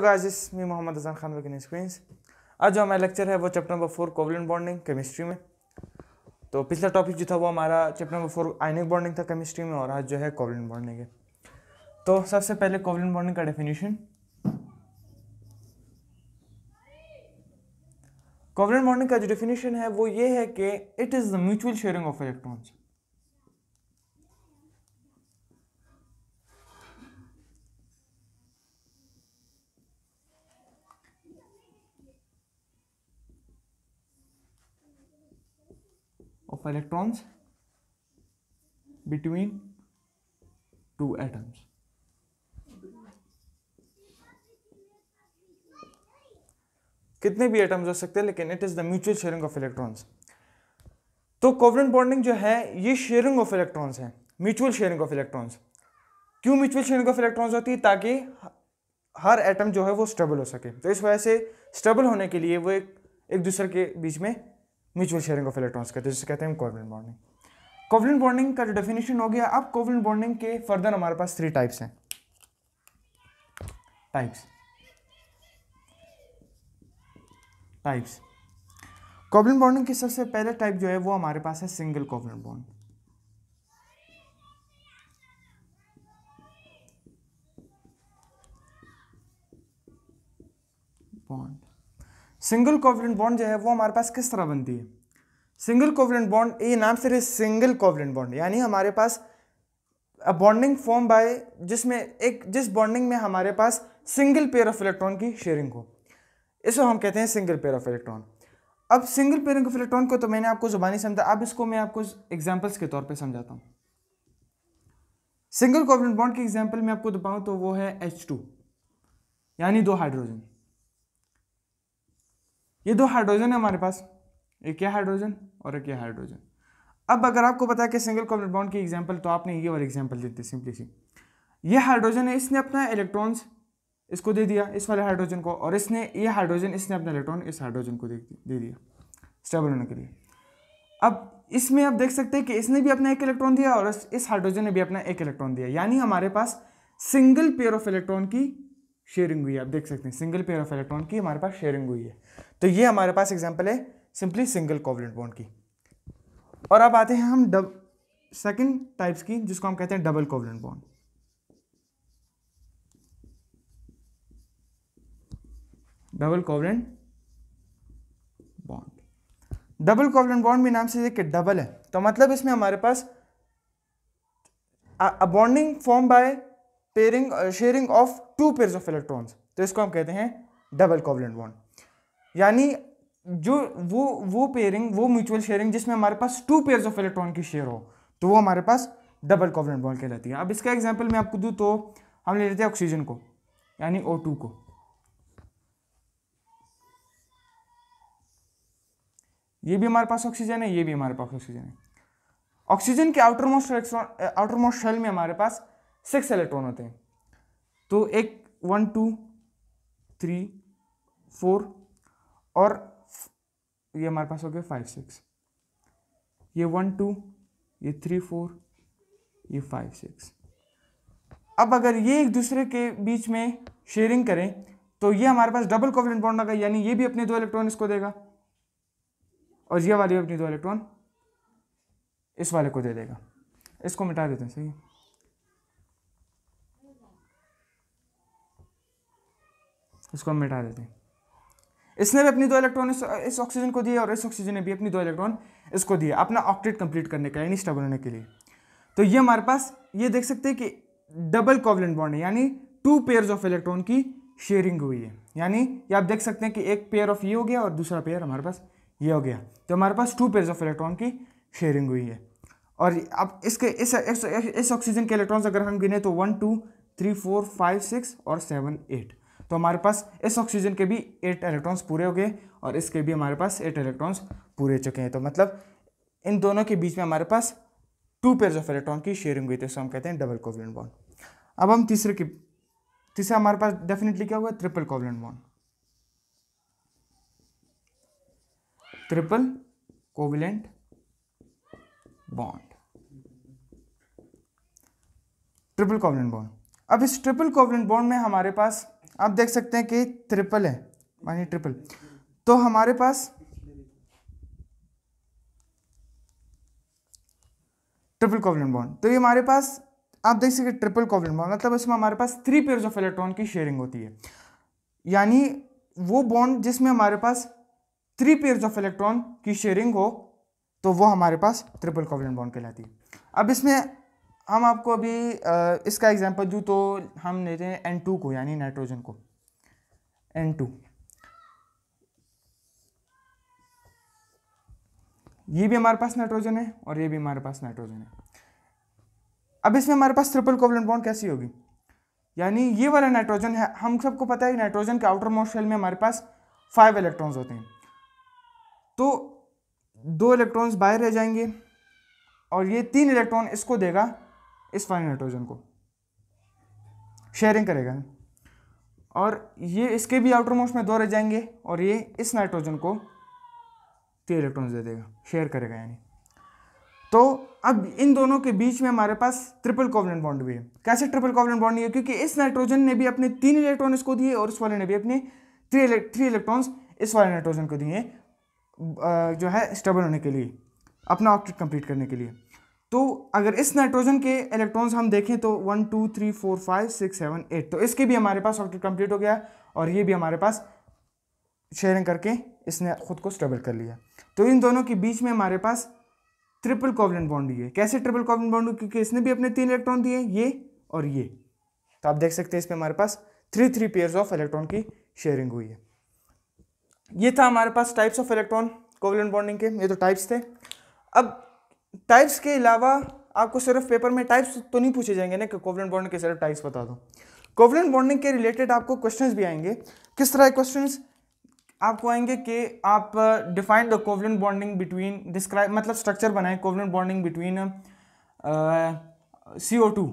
guys इस मी मोहम्मद अजान Khan win screen आज जो हमारा लेक्चर है वो chapter number four covalent bonding chemistry में तो पिछला टॉपिक जो था वो हमारा chapter number four ionic bonding था केमिस्ट्री में और आज जो है कोवलेंट बॉन्डिंग है तो सबसे पहले कोवलेंट बॉन्डिंग का डेफिनेशन कोवलेंट बॉन्डिंग का जो डेफिनेशन है वो ये है कि it is the mutual sharing of electrons of electrons between two atoms कितने भी एटम्स हो सकते हैं लेकिन it is the mutual sharing of electrons तो कोवरेंट बॉन्डिंग जो है ये शेयरिंग ऑफ इलेक्ट्रॉन्स है म्यूचुअल शेयरिंग ऑफ इलेक्ट्रॉन्स क्यों म्यूचुअल शेयरिंग ऑफ इलेक्ट्रॉन्स होती है ताकि हर एटम जो है वो स्टेबल हो सके तो इस वजह से स्टेबल होने के लिए वो एक एक दूसरे के बीच में म्यूचुअल शेयरिंग ऑफ इलेक्ट्रॉन्स कहते हैं जिसे कहते हैं हम कोवलेंट बॉन्डिंग कोवलेंट बॉन्डिंग का जो डेफिनेशन हो गया अब कोवलेंट बॉन्डिंग के फर्दर हमारे पास थ्री टाइप्स हैं टाइप्स टाइप्स कोवलेंट बॉन्डिंग की सबसे पहले टाइप जो है वो हमारे पास है single covalent bond bond single covalent bond जो है वो हमारे पास किस तरह बनती है सिंगल कोविलेंट बॉन्ड ये नाम से सिंगल कोविलेंट बॉन्ड यानी हमारे पास अ बॉन्डिंग फॉर्म बाय जिसमें एक जिस बॉन्डिंग में हमारे पास सिंगल पेयर ऑफ इलेक्ट्रॉन की शेयरिंग हो इसको हम कहते हैं सिंगल पेयर ऑफ इलेक्ट्रॉन अब सिंगल पेयर ऑफ इलेक्ट्रॉन को तो मैंने आपको जुबानी समझा अब इसको मैं आपको एग्जाम्पल्स के तौर पर समझाता हूँ सिंगल कोविलेंट बॉन्ड की एग्जाम्पल मैं आपको दबाऊँ तो वो है एच टू यानी दो हाइड्रोजन ये दो हाइड्रोजन है हमारे पास एक क्या हाइड्रोजन और एक क्या हाइड्रोजन अब अगर आपको पता है कि सिंगल कॉम्प्लेट बाउंड की एग्जाम्पल तो आपने ये और एग्जाम्पल देते सिंपली सी ये हाइड्रोजन है इसने अपना इलेक्ट्रॉन्स इसको दे दिया इस वाले हाइड्रोजन को और इसने ये हाइड्रोजन इसने अपना इलेक्ट्रॉन इस हाइड्रोजन को दे दिया स्टेबल होने के लिए अब इसमें आप देख सकते हैं कि इसने भी अपना एक इलेक्ट्रॉन दिया और इस हाइड्रोजन ने भी अपना एक इलेक्ट्रॉन दिया यानी हमारे पास सिंगल पेयर ऑफ इलेक्ट्रॉन की शेयरिंग हुई है आप देख सकते हैं सिंगल पेयर ऑफ इलेक्ट्रॉन की हमारे पास शेयरिंग हुई है तो ये हमारे पास एग्जाम्पल है सिंपली सिंगल कोवलेंट बॉन्ड की और अब आते हैं हम डब सेकेंड टाइप्स की जिसको हम कहते हैं double covalent bond double covalent bond double covalent bond भी नाम से देखिए डबल है तो मतलब इसमें हमारे पास bonding form by pairing sharing of two pairs of electrons तो इसको हम कहते हैं डबल कोवलेंट बॉन्ड यानी जो वो वो पेयरिंग वो म्यूचुअल शेयरिंग जिसमें हमारे पास टू पेयर्स ऑफ इलेक्ट्रॉन की शेयर हो तो वो हमारे पास डबल कोवलेंट बॉन्ड कहलाती है अब इसका एग्जाम्पल मैं आपको दूँ तो हम ले लेते हैं ऑक्सीजन को यानी ओ टू को ये भी हमारे पास ऑक्सीजन है ये भी हमारे पास ऑक्सीजन है ऑक्सीजन के outermost electron outermost shell में हमारे पास सिक्स इलेक्ट्रॉन होते हैं तो एक वन टू थ्री फोर और ये हमारे पास हो गया फाइव सिक्स ये वन टू ये थ्री फोर ये फाइव सिक्स अब अगर ये एक दूसरे के बीच में शेयरिंग करें तो ये हमारे पास डबल कोवलेंट बॉन्ड होगा यानी ये भी अपने दो इलेक्ट्रॉन इसको देगा और ये वाले अपने दो इलेक्ट्रॉन इस वाले को दे देगा इसको मिटा देते हैं सही इसको हम मिटा देते हैं इसने भी अपनी दो इलेक्ट्रॉन इस, इस ऑक्सीजन को दिए और इस ऑक्सीजन ने भी अपनी दो इलेक्ट्रॉन इसको दिए अपना ऑक्टेट कंप्लीट करने के लिए निष्ठा बनाने के लिए तो ये हमारे पास ये देख सकते हैं कि डबल कॉवलेंट बॉन्ड है यानी टू पेयर्स ऑफ इलेक्ट्रॉन की शेयरिंग हुई है यानी ये आप देख सकते हैं कि एक पेयर ऑफ ये हो गया और दूसरा पेयर हमारे पास ये हो गया तो हमारे पास टू पेयर्स ऑफ इलेक्ट्रॉन की शेयरिंग हुई है और अब इसके इस इस ऑक्सीजन के इलेक्ट्रॉन्स अगर हम गिने तो one two three four five six और सेवन एट तो हमारे पास इस ऑक्सीजन के भी एट इलेक्ट्रॉन्स पूरे हो गए और इसके भी हमारे पास एट इलेक्ट्रॉन्स पूरे हो चुके हैं तो मतलब इन दोनों के बीच में हमारे पास टू पेयर्स ऑफ इलेक्ट्रॉन की शेयरिंग हुई थी इसको हम कहते हैं डबल कोवलेंट बॉन्ड अब हम तीसरे की तीसरा हमारे पास डेफिनेटली क्या हुआ triple covalent bond triple covalent bond triple covalent bond अब इस ट्रिपल कोवलेंट बॉन्ड में हमारे पास आप देख सकते हैं कि ट्रिपल है मानी ट्रिपल तो हमारे पास ट्रिपल कोवलेंट बॉन्ड तो ये हमारे पास आप देख सकते ट्रिपल कोवलेंट बॉन्ड मतलब इसमें हमारे पास थ्री पेयर्स ऑफ इलेक्ट्रॉन की शेयरिंग होती है यानी वो बॉन्ड जिसमें हमारे पास थ्री पेयर्स ऑफ इलेक्ट्रॉन की शेयरिंग हो तो वो हमारे पास ट्रिपल कोवलेंट बॉन्ड कहलाती है अब इसमें हम आपको अभी इसका एग्जांपल दूँ तो हम लेते हैं एन टू को यानी नाइट्रोजन को एन टू ये भी हमारे पास नाइट्रोजन है और ये भी हमारे पास नाइट्रोजन है अब इसमें हमारे पास ट्रिपल कोवलेंट बॉन्ड कैसी होगी यानी ये वाला नाइट्रोजन है हम सबको पता है कि नाइट्रोजन के आउटर मोस्ट शेल में हमारे पास फाइव इलेक्ट्रॉन्स होते हैं तो दो इलेक्ट्रॉन्स बाहर रह जाएंगे और ये तीन इलेक्ट्रॉन इसको देगा इस फाइन नाइट्रोजन को शेयरिंग करेगा और ये इसके भी आउटर मोस्ट में दो रह जाएंगे और ये इस नाइट्रोजन को तीन इलेक्ट्रॉन दे देगा शेयर करेगा यानी तो अब इन दोनों के बीच में हमारे पास ट्रिपल कॉवलेंट बॉन्ड भी है कैसे ट्रिपल कॉवलेंट बॉन्ड है क्योंकि इस नाइट्रोजन ने भी अपने तीन इलेक्ट्रॉन इसको दिए और इस वाले ने भी अपने थ्री थ्री इलेक्ट्रॉन्स इस वाले नाइट्रोजन को दिए जो है स्टेबल होने के लिए अपना ऑक्टेट कंप्लीट करने के लिए तो अगर इस नाइट्रोजन के इलेक्ट्रॉन्स हम देखें तो one two three four five six seven eight तो इसके भी हमारे पास ऑक्टेट कंप्लीट हो गया और ये भी हमारे पास शेयरिंग करके इसने खुद को स्टेबल कर लिया तो इन दोनों के बीच में हमारे पास ट्रिपल कोवलेंट बॉन्ड है कैसे ट्रिपल कोवलेंट बॉन्ड क्योंकि इसने भी अपने तीन इलेक्ट्रॉन दिए ये और ये तो आप देख सकते हैं इसमें हमारे पास three three pairs of electron की शेयरिंग हुई है ये था हमारे पास types of electron covalent bonding के ये तो टाइप्स थे अब टाइप्स के अलावा आपको सिर्फ पेपर में टाइप्स तो नहीं पूछे जाएंगे ना कि कोवलेंट बॉन्ड के सिर्फ टाइप्स बता दो कोवलेंट बॉन्डिंग के रिलेटेड आपको क्वेश्चंस भी आएंगे किस तरह के क्वेश्चन आपको आएंगे कि आप define the covalent bonding between describe मतलब स्ट्रक्चर बनाए covalent bonding between C O two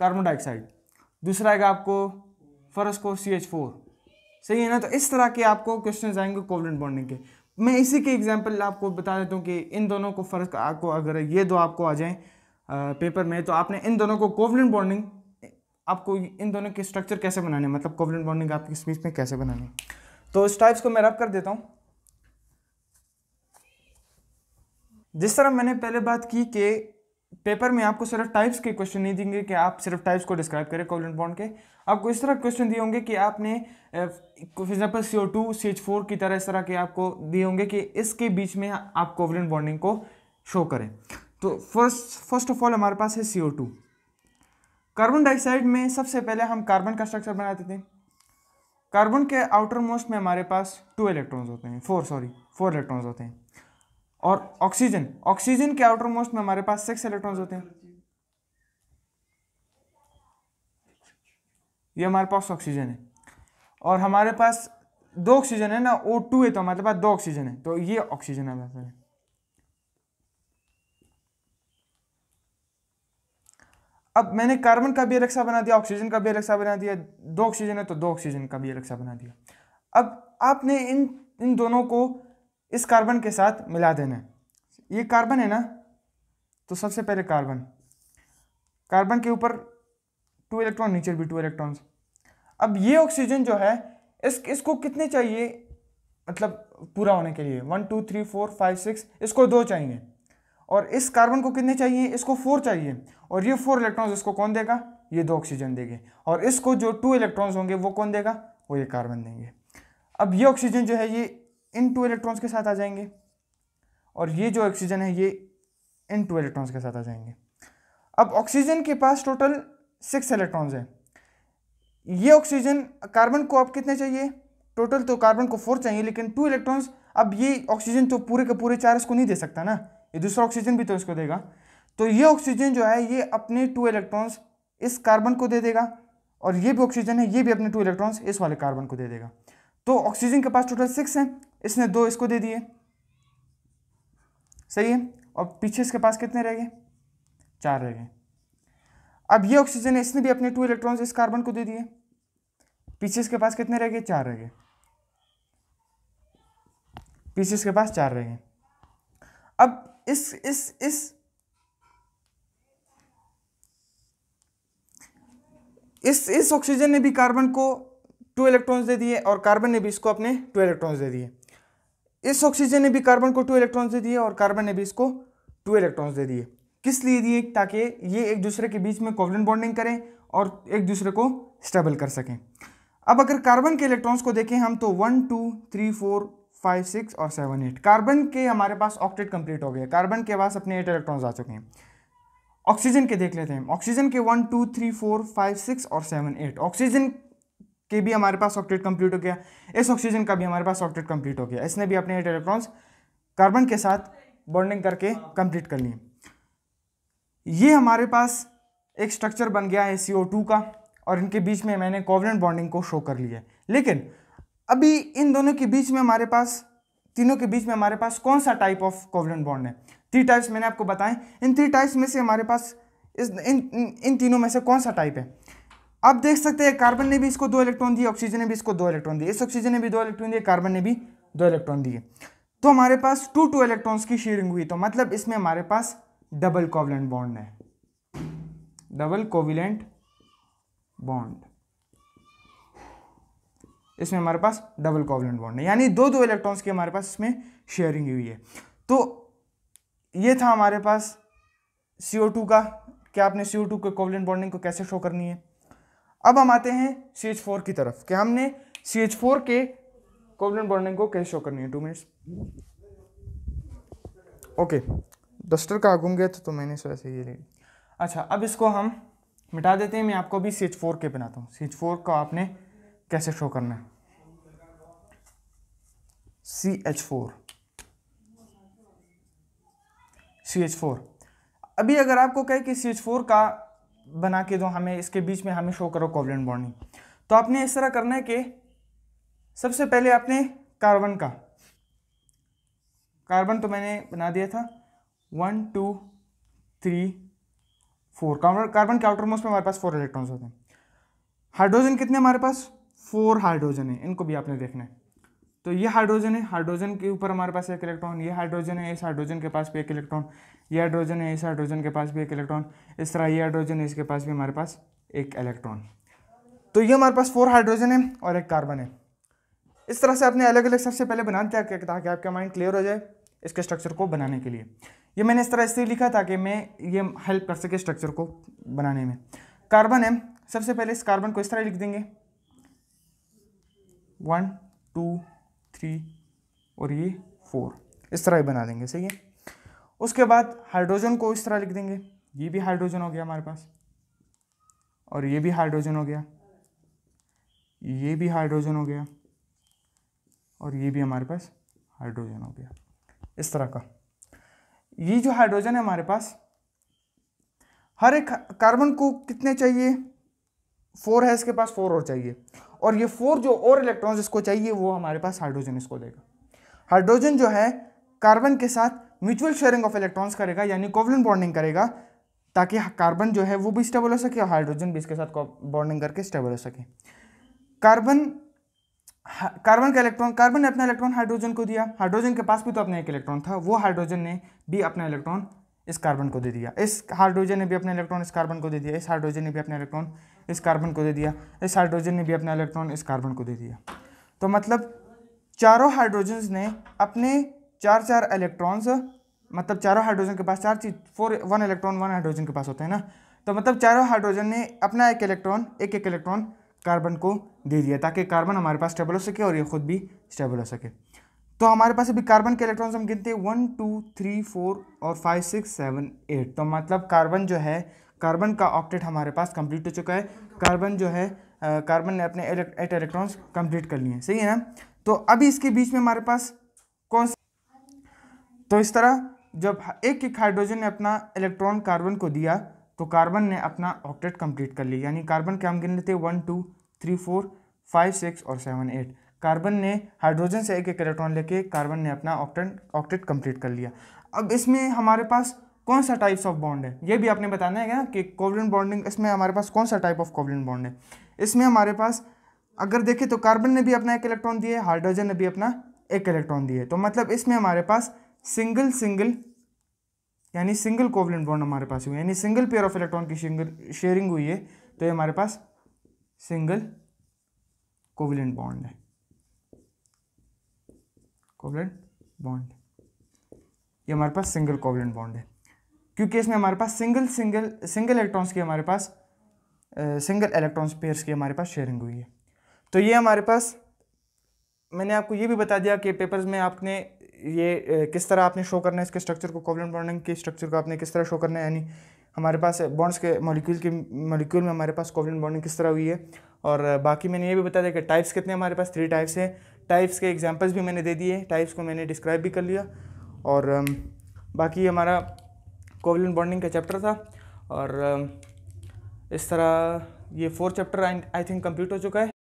carbon dioxide दूसरा आएगा आपको फर्स्ट को सी एच फोर सही है ना तो इस तरह के आपको क्वेश्चन आएंगे कोवलेंट बॉन्डिंग के मैं इसी के एग्जाम्पल आपको बता देता हूँ कि इन दोनों को फ़र्क आपको अगर ये दो आपको आ जाएँ पेपर में तो आपने इन दोनों को कोवलेंट बॉन्डिंग आपको इन दोनों के स्ट्रक्चर कैसे बनाने मतलब कोवलेंट बॉन्डिंग आपकी स्पीच में कैसे बनानी तो इस टाइप्स को मैं रब कर देता हूँ जिस तरह मैंने पहले बात की कि पेपर में आपको सिर्फ टाइप्स के क्वेश्चन नहीं देंगे कि आप सिर्फ टाइप्स को डिस्क्राइब करें कोवलेंट बॉन्ड के आपको इस तरह क्वेश्चन दिए होंगे कि आपने for example C O two C H four की तरह इस तरह के आपको दिए होंगे कि इसके बीच में आप कोवलेंट बॉन्डिंग को शो करें तो फर्स्ट फर्स्ट ऑफ ऑल हमारे पास है C O two carbon dioxide में सबसे पहले हम कार्बन का स्ट्रक्चर बनाते थे कार्बन के आउटर मोस्ट में हमारे पास टू इलेक्ट्रॉन्स होते हैं फोर सॉरी फोर इलेक्ट्रॉन्स होते हैं और ऑक्सीजन ऑक्सीजन के आउटर मोस्ट में हमारे पास सिक्स इलेक्ट्रॉन्स होते हैं ये हमारे पास ऑक्सीजन है और हमारे पास दो ऑक्सीजन है ना ओ टू है तो हमारे पास दो ऑक्सीजन है तो ये ऑक्सीजन हमारे है अब मैंने कार्बन का भी रक्षा बना दिया ऑक्सीजन का भी रक्षा बना दिया दो ऑक्सीजन है तो दो ऑक्सीजन का भी रक्षा बना दिया अब आपने इन इन दोनों को इस कार्बन के साथ मिला देना है ये कार्बन है ना तो सबसे पहले कार्बन कार्बन के ऊपर टू इलेक्ट्रॉन नीचे भी टू इलेक्ट्रॉन्स अब ये ऑक्सीजन जो है इस इसको कितने चाहिए मतलब पूरा होने के लिए one two three four five six इसको दो चाहिए और इस कार्बन को कितने चाहिए इसको फोर चाहिए और ये फोर इलेक्ट्रॉन्स इसको कौन देगा ये दो ऑक्सीजन देंगे और इसको जो टू इलेक्ट्रॉन्स होंगे वो कौन देगा वो ये कार्बन देंगे अब ये ऑक्सीजन जो है ये इन टू इलेक्ट्रॉन्स के साथ आ जाएंगे और ये जो ऑक्सीजन है ये इन टू इलेक्ट्रॉन्स के साथ आ जाएंगे अब ऑक्सीजन के पास टोटल सिक्स इलेक्ट्रॉन्स हैं ये ऑक्सीजन कार्बन को अब कितने चाहिए टोटल तो कार्बन को फोर चाहिए लेकिन टू इलेक्ट्रॉन्स अब ये ऑक्सीजन तो पूरे के पूरे चार इसको नहीं दे सकता ना ये दूसरा ऑक्सीजन भी तो इसको देगा तो ये ऑक्सीजन जो है ये अपने टू इलेक्ट्रॉन्स इस कार्बन को दे देगा और ये भी ऑक्सीजन है ये भी अपने टू इलेक्ट्रॉन्स इस वाले कार्बन को दे देगा तो ऑक्सीजन के पास टोटल सिक्स हैं इसने दो इसको दे दिए सही है और पीछे इसके पास कितने रह गए चार रह गए अब ये ऑक्सीजन है इसने भी अपने टू इलेक्ट्रॉन्स इस कार्बन को दे दिए पीसीस के पास कितने रह गए चार रह गए पीसीस के पास चार रह गए अब इस इस इस इस इस ऑक्सीजन ने भी कार्बन को टू इलेक्ट्रॉन्स दे दिए और कार्बन ने भी इसको अपने टू इलेक्ट्रॉन्स दे दिए इस ऑक्सीजन ने भी कार्बन को टू इलेक्ट्रॉन्स दे दिए और कार्बन ने भी इसको टू इलेक्ट्रॉन्स दे दिए किस लिए दिए ताकि ये एक दूसरे के बीच में कोवलेंट बॉन्डिंग करें और एक दूसरे को स्टेबल कर सकें अब अगर कार्बन के इलेक्ट्रॉन्स को देखें हम तो one two three four five six और सेवन एट कार्बन के हमारे पास ऑक्टेट कंप्लीट हो गए कार्बन के पास अपने एट इलेक्ट्रॉन्स आ चुके हैं ऑक्सीजन के देख लेते हैं ऑक्सीजन के one two three four five six और सेवन एट ऑक्सीजन के भी हमारे पास ऑक्टेट कंप्लीट हो गया इस ऑक्सीजन का भी हमारे पास ऑक्टेट कंप्लीट हो गया इसने भी अपने एट इलेक्ट्रॉन्स कार्बन के साथ बॉन्डिंग करके कंप्लीट कर लिए ये हमारे पास एक स्ट्रक्चर बन गया है सी का और इनके बीच में मैंने कोवलेंट बॉन्डिंग को शो कर लिया लेकिन अभी इन दोनों के बीच में हमारे पास तीनों के बीच में हमारे पास कौन सा टाइप ऑफ कोवलेंट बॉन्ड है थ्री टाइप्स मैंने आपको बताएं इन थ्री टाइप्स में से हमारे पास इस इन इन तीनों में से कौन सा टाइप है आप देख सकते हैं कार्बन ने भी इसको दो इलेक्ट्रॉन दिए ऑक्सीजन ने भी इसको दो इलेक्ट्रॉन दिए इस ऑक्सीजन ने भी दो इलेक्ट्रॉन दिए कार्बन ने भी दो इलेक्ट्रॉन दिए तो हमारे पास टू टू इलेक्ट्रॉन्स की शेयरिंग हुई तो मतलब इसमें हमारे पास डबल कोवलेंट बॉन्ड है डबल कोविलेंट बॉन्ड इसमें हमारे पास डबल कॉवलेंट बॉन्ड है यानी दो दो इलेक्ट्रॉन्स की हमारे पास इसमें शेयरिंग हुई है तो ये था हमारे पास CO2 का क्या आपने CO2 के कॉवलेंट बॉन्डिंग को कैसे शो करनी है अब हम आते हैं फोर की तरफ कि हमने फोर के कोवलेंट बॉन्डिंग को कैसे शो करनी है टू मिनट्स ओके डस्टर का घूम गया था तो मैंने वैसे ये ले अच्छा अब इसको हम मिटा देते हैं मैं आपको अभी सी एच फोर के बनाता हूँ सी एच फोर का आपने कैसे शो करना है C H four C H four अभी अगर आपको कहे कि सी एच फोर का बना के दो हमें इसके बीच में हमें शो करो कोवलेंट बॉन्डिंग तो आपने इस तरह करना है कि सबसे पहले आपने कार्बन का कार्बन तो मैंने बना दिया था one two three four carbon के मोस्ट में हमारे पास फोर इलेक्ट्रॉन्स होते हैं हाइड्रोजन कितने हमारे पास फोर हाइड्रोजन है इनको भी आपने देखना है तो ये हाइड्रोजन है हाइड्रोजन के ऊपर हमारे पास एक इलेक्ट्रॉन ये हाइड्रोजन है इस हाइड्रोजन के पास भी एक इलेक्ट्रॉन ये हाइड्रोजन है इस हाइड्रोजन के पास भी एक इलेक्ट्रॉन इस तरह ये हाइड्रोजन है इसके पास भी हमारे पास एक इलेक्ट्रॉन तो ये हमारे पास फोर हाइड्रोजन है और एक कार्बन है इस तरह से आपने अलग अलग सबसे पहले बना दिया ताकि आपका माइंड क्लियर हो जाए इसके स्ट्रक्चर को बनाने के लिए ये मैंने इस तरह इसलिए लिखा था कि मैं ये हेल्प कर सके स्ट्रक्चर को बनाने में कार्बन है सबसे पहले इस कार्बन को इस तरह लिख देंगे वन टू थ्री और ये फोर इस तरह ही बना देंगे सही है उसके बाद हाइड्रोजन को इस तरह लिख देंगे ये भी हाइड्रोजन हो गया हमारे पास और ये भी हाइड्रोजन हो गया ये भी हाइड्रोजन हो गया और ये भी हमारे पास हाइड्रोजन हो गया इस तरह का ये जो हाइड्रोजन है हमारे पास हर एक कार्बन को कितने चाहिए फोर है इसके पास फोर और चाहिए और ये फोर जो और इलेक्ट्रॉन्स इसको चाहिए वो हमारे पास हाइड्रोजन इसको देगा हाइड्रोजन जो है कार्बन के साथ म्यूचुअल शेयरिंग ऑफ इलेक्ट्रॉन्स करेगा यानी कोवलन बॉन्डिंग करेगा ताकि कार्बन जो है वो भी स्टेबल हो सके और हाइड्रोजन भी इसके साथ बॉन्डिंग करके स्टेबल हो सके कार्बन कार्बन का इलेक्ट्रॉन कार्बन ने अपना इलेक्ट्रॉन हाइड्रोजन को दिया हाइड्रोजन के पास भी तो अपना एक इलेक्ट्रॉन था वो हाइड्रोजन ने भी अपना इलेक्ट्रॉन इस कार्बन को दे दिया इस हाइड्रोजन ने भी अपना इलेक्ट्रॉन इस कार्बन को दे दिया इस हाइड्रोजन ने भी अपना इलेक्ट्रॉन इस कार्बन को दे दिया इस हाइड्रोजन ने भी अपना इलेक्ट्रॉन इस कार्बन को दे दिया तो मतलब चारों हाइड्रोजन ने अपने चार चार इलेक्ट्रॉन्स मतलब चारों हाइड्रोजन के पास चार चीज four one electron one hydrogen के पास होते हैं ना तो मतलब चारों हाइड्रोजन ने अपना एक इलेक्ट्रॉन एक एक इलेक्ट्रॉन कार्बन को दे दिया ताकि कार्बन हमारे पास स्टेबल हो सके और ये खुद भी स्टेबल हो सके तो हमारे पास अभी कार्बन के इलेक्ट्रॉन्स हम गिनते हैं वन टू थ्री फोर और फाइव सिक्स सेवन एट तो मतलब कार्बन जो है कार्बन का ऑक्टेट हमारे पास कंप्लीट हो चुका है कार्बन जो है कार्बन ने अपने एट इलेक्ट्रॉन्स कंप्लीट कर लिए हैं सही है ना तो अभी इसके बीच में हमारे पास कौन सा तो इस तरह जब एक एक हाइड्रोजन ने अपना इलेक्ट्रॉन कार्बन को दिया तो कार्बन ने अपना ऑक्टेट कंप्लीट कर लिया यानी कार्बन के हम गिन लेते one two three four five six और सेवन एट कार्बन ने हाइड्रोजन से एक एक इलेक्ट्रॉन लेके कार्बन ने अपना ऑक्टेट ऑक्टेट कंप्लीट कर लिया अब इसमें हमारे पास कौन सा टाइप्स ऑफ बॉन्ड है ये भी आपने बताना है ना कि कोवलिन बॉन्डिंग इसमें हमारे पास कौन सा टाइप ऑफ कोवलिन बॉन्ड है इसमें हमारे पास अगर देखें तो कार्बन ने भी अपना एक इलेक्ट्रॉन दिए हाइड्रोजन ने भी अपना एक इलेक्ट्रॉन दिए तो मतलब इसमें हमारे पास सिंगल सिंगल यानी सिंगल कोवलेंट बॉन्ड हमारे पास हुए यानी सिंगल पेयर ऑफ इलेक्ट्रॉन की शेयरिंग हुई है तो ये हमारे पास सिंगल कोवलेंट बॉन्ड है कोवलेंट बॉन्ड ये हमारे पास सिंगल कोवलेंट बॉन्ड है क्योंकि इसमें हमारे पास सिंगल सिंगल सिंगल इलेक्ट्रॉन्स की हमारे पास सिंगल इलेक्ट्रॉन्स पेयर्स की हमारे पास शेयरिंग हुई है तो ये हमारे पास मैंने आपको ये भी बता दिया कि पेपर्स में आपने ये किस तरह आपने शो करना है इसके स्ट्रक्चर को कोवलेंट बॉन्डिंग के स्ट्रक्चर को आपने किस तरह शो करना है यानी हमारे पास बॉन्ड्स के मॉलिक्यूल के मॉलिक्यूल में हमारे पास कोवलेंट बॉन्डिंग किस तरह हुई है और बाकी मैंने ये भी बता दिया कि टाइप्स कितने हमारे पास थ्री टाइप्स हैं टाइप्स के एग्जाम्पल्स भी मैंने दे दिए टाइप्स को मैंने डिस्क्राइब भी कर लिया और बाकी हमारा कोवलेंट बॉन्डिंग का चैप्टर था और इस तरह ये four chapter I think complete हो चुका है